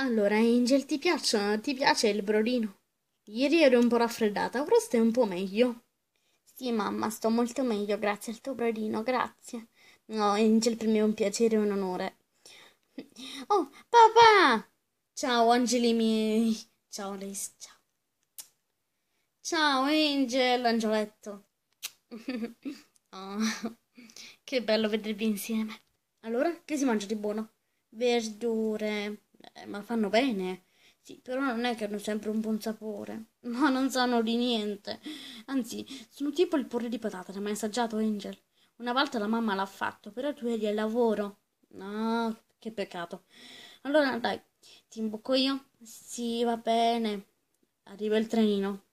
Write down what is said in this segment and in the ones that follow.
Allora, Angel, ti piacciono? Ti piace il brodino? Ieri ero un po' raffreddata, ora stai un po' meglio. Sì, mamma, sto molto meglio, grazie al tuo brodino, grazie. No, Angel, per me è un piacere e un onore. Oh, papà! Ciao, angeli miei. Ciao, Liz, ciao. Ciao, Angel, angioletto. oh, che bello vedervi insieme. Allora, che si mangia di buono? Verdure eh, ma fanno bene. Sì, però non è che hanno sempre un buon sapore. Ma non sanno di niente. Anzi, sono tipo il porre di patate, l'hai mai assaggiato, Angel? Una volta la mamma l'ha fatto, però tu eri al lavoro. No, che peccato. Allora, dai, ti imbocco io? Sì, va bene. Arriva il trenino.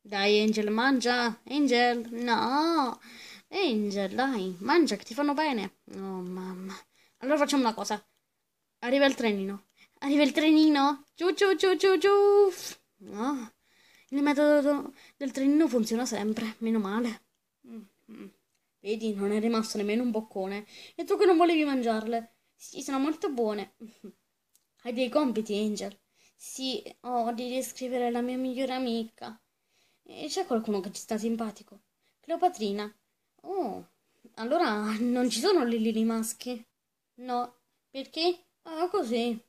Dai, Angel, mangia. Angel, no. Angel, dai, mangia che ti fanno bene. Oh, mamma. Allora facciamo una cosa. Arriva il trenino. Arriva il trenino. Giù, giù, giù, giù, giù. No. Il metodo del trenino funziona sempre, meno male. Mm, mm. Vedi, non è rimasto nemmeno un boccone. E tu che non volevi mangiarle. Sì, sono molto buone. Hai dei compiti, Angel? Sì, ho di descrivere la mia migliore amica. E c'è qualcuno che ci sta simpatico? Cleopatrina. Oh, allora non ci sono lili maschi? No, perché? Ah, così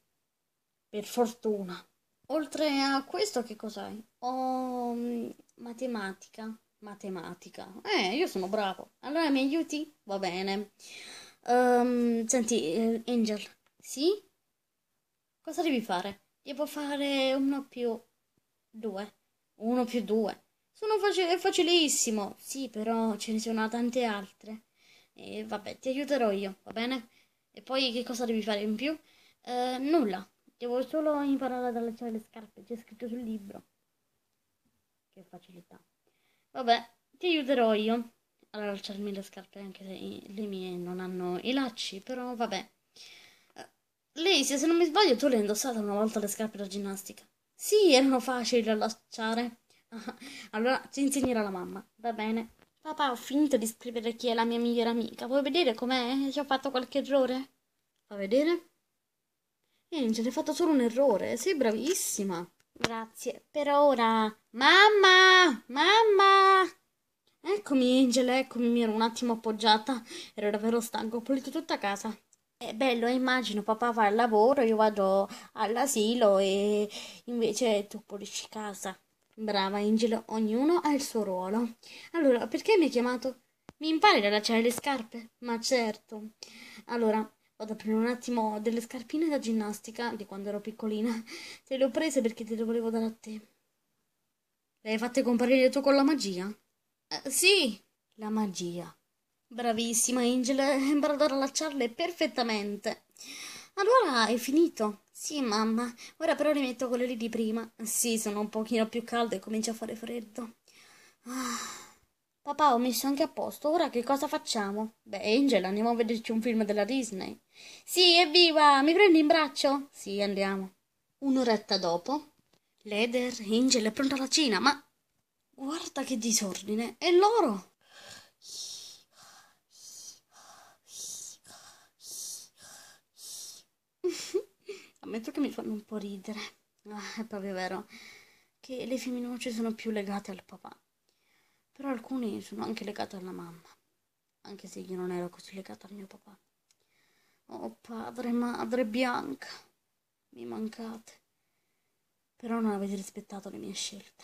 per fortuna. Oltre a questo che cos'hai? Ho oh, matematica. Matematica. Eh, io sono bravo. Allora mi aiuti? Va bene. Um, senti, eh, Angel. Sì? Cosa devi fare? Devo fare uno più due. Uno più due. Sono facile, facilissimo. Sì, però ce ne sono tante altre. E vabbè, ti aiuterò io, va bene? E poi che cosa devi fare in più? Uh, nulla. Devo solo imparare ad allacciare le scarpe, c'è scritto sul libro. Che facilità. Vabbè, ti aiuterò io ad allacciarmi le scarpe, anche se le mie non hanno i lacci, però vabbè. Eh, Lei, se non mi sbaglio, tu le hai indossate una volta le scarpe da ginnastica. Sì, erano facili da allacciare. allora ti insegnerà la mamma, va bene? Papà, ho finito di scrivere chi è la mia migliore amica. Vuoi vedere com'è? Ci ho fatto qualche errore? Fa vedere? Angel, eh, hai fatto solo un errore. Sei bravissima. Grazie. Per ora. Mamma! Mamma! Eccomi, Angel, eccomi. Mi ero un attimo appoggiata. Ero davvero stanco. Ho pulito tutta casa. È bello, immagino. Papà va al lavoro, io vado all'asilo e invece tu pulisci casa. Brava, Angel. Ognuno ha il suo ruolo. Allora, perché mi hai chiamato? Mi impari a lasciare le scarpe? Ma certo. Allora, Vado ad aprire un attimo, delle scarpine da ginnastica di quando ero piccolina. Te le ho prese perché te le volevo dare a te. Le hai fatte comparire tu con la magia? Eh, sì, la magia. Bravissima Angel, hai ad allacciarle perfettamente. Allora è finito. Sì, mamma. Ora però le metto quelle lì di prima. Sì, sono un pochino più calde e comincia a fare freddo. Ah. Papà, ho messo anche a posto. Ora che cosa facciamo? Beh, Angel, andiamo a vederci un film della Disney. Sì, evviva! Mi prendi in braccio? Sì, andiamo. Un'oretta dopo. Leder, Angel è pronta la cena, ma. Guarda che disordine! E loro? Ammetto che mi fanno un po' ridere. Ah, è proprio vero. Che le femminucce sono più legate al papà però alcuni sono anche legati alla mamma, anche se io non ero così legata al mio papà. Oh padre, madre, Bianca, mi mancate, però non avete rispettato le mie scelte.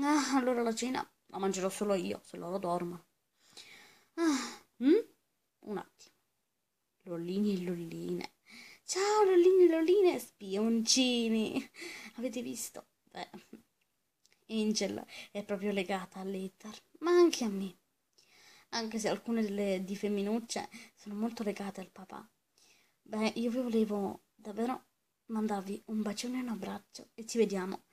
Ah, allora la cena la mangerò solo io, se loro dormono. Ah, hm? Un attimo. Lollini e lolline. Ciao lollini e lolline, spioncini. Avete visto? Beh, Angel è proprio legata all'Ether, ma anche a me. Anche se alcune delle di femminucce sono molto legate al papà. Beh, io vi volevo davvero mandarvi un bacione e un abbraccio e ci vediamo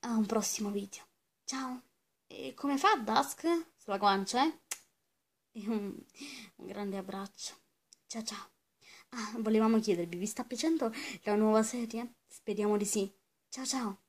a un prossimo video. Ciao! E come fa Dusk sulla guancia, eh? E un, un grande abbraccio. Ciao ciao! Ah, volevamo chiedervi, vi sta piacendo la nuova serie? Speriamo di sì. Ciao ciao!